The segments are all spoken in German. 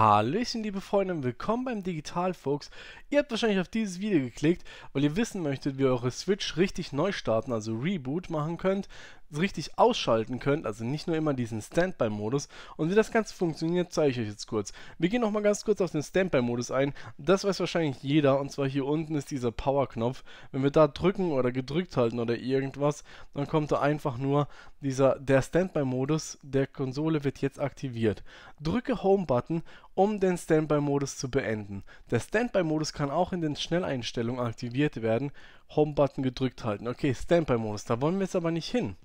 Hallöchen, liebe Freunde und willkommen beim Digital Digitalfuchs. Ihr habt wahrscheinlich auf dieses Video geklickt, weil ihr wissen möchtet, wie ihr eure Switch richtig neu starten, also Reboot machen könnt richtig ausschalten könnt, also nicht nur immer diesen Standby-Modus. Und wie das Ganze funktioniert, zeige ich euch jetzt kurz. Wir gehen nochmal ganz kurz auf den Standby-Modus ein. Das weiß wahrscheinlich jeder, und zwar hier unten ist dieser Power-Knopf. Wenn wir da drücken oder gedrückt halten oder irgendwas, dann kommt da einfach nur dieser, der Standby-Modus der Konsole wird jetzt aktiviert. Drücke Home-Button, um den Standby-Modus zu beenden. Der Standby-Modus kann auch in den Schnelleinstellungen aktiviert werden. Home-Button gedrückt halten. Okay, Standby-Modus, da wollen wir jetzt aber nicht hin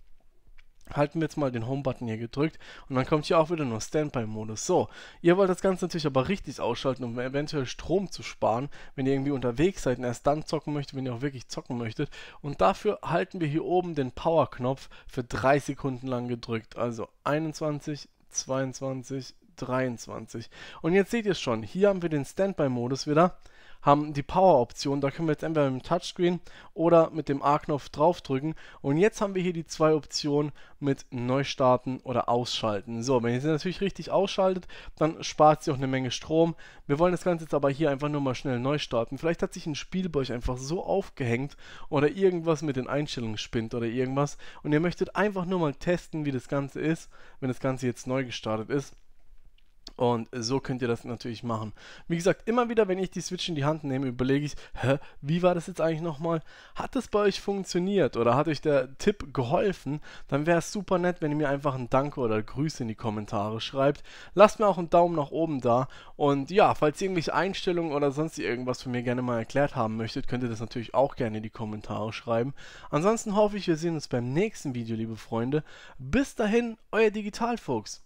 halten wir jetzt mal den Home-Button hier gedrückt und dann kommt hier auch wieder nur Standby-Modus. So, ihr wollt das Ganze natürlich aber richtig ausschalten, um eventuell Strom zu sparen, wenn ihr irgendwie unterwegs seid und erst dann zocken möchtet, wenn ihr auch wirklich zocken möchtet. Und dafür halten wir hier oben den Power-Knopf für 3 Sekunden lang gedrückt. Also 21, 22, 23. Und jetzt seht ihr es schon, hier haben wir den Standby-Modus wieder haben die Power-Option. Da können wir jetzt entweder mit dem Touchscreen oder mit dem A-Knopf draufdrücken. Und jetzt haben wir hier die zwei Optionen mit Neustarten oder Ausschalten. So, wenn ihr sie natürlich richtig ausschaltet, dann spart sie auch eine Menge Strom. Wir wollen das Ganze jetzt aber hier einfach nur mal schnell neu starten. Vielleicht hat sich ein Spiel bei euch einfach so aufgehängt oder irgendwas mit den Einstellungen spinnt oder irgendwas. Und ihr möchtet einfach nur mal testen, wie das Ganze ist, wenn das Ganze jetzt neu gestartet ist und so könnt ihr das natürlich machen. Wie gesagt, immer wieder, wenn ich die Switch in die Hand nehme, überlege ich, hä, wie war das jetzt eigentlich nochmal? Hat das bei euch funktioniert oder hat euch der Tipp geholfen? Dann wäre es super nett, wenn ihr mir einfach ein Danke oder Grüße in die Kommentare schreibt. Lasst mir auch einen Daumen nach oben da. Und ja, falls ihr irgendwelche Einstellungen oder sonst irgendwas von mir gerne mal erklärt haben möchtet, könnt ihr das natürlich auch gerne in die Kommentare schreiben. Ansonsten hoffe ich, wir sehen uns beim nächsten Video, liebe Freunde. Bis dahin, euer Digitalfuchs.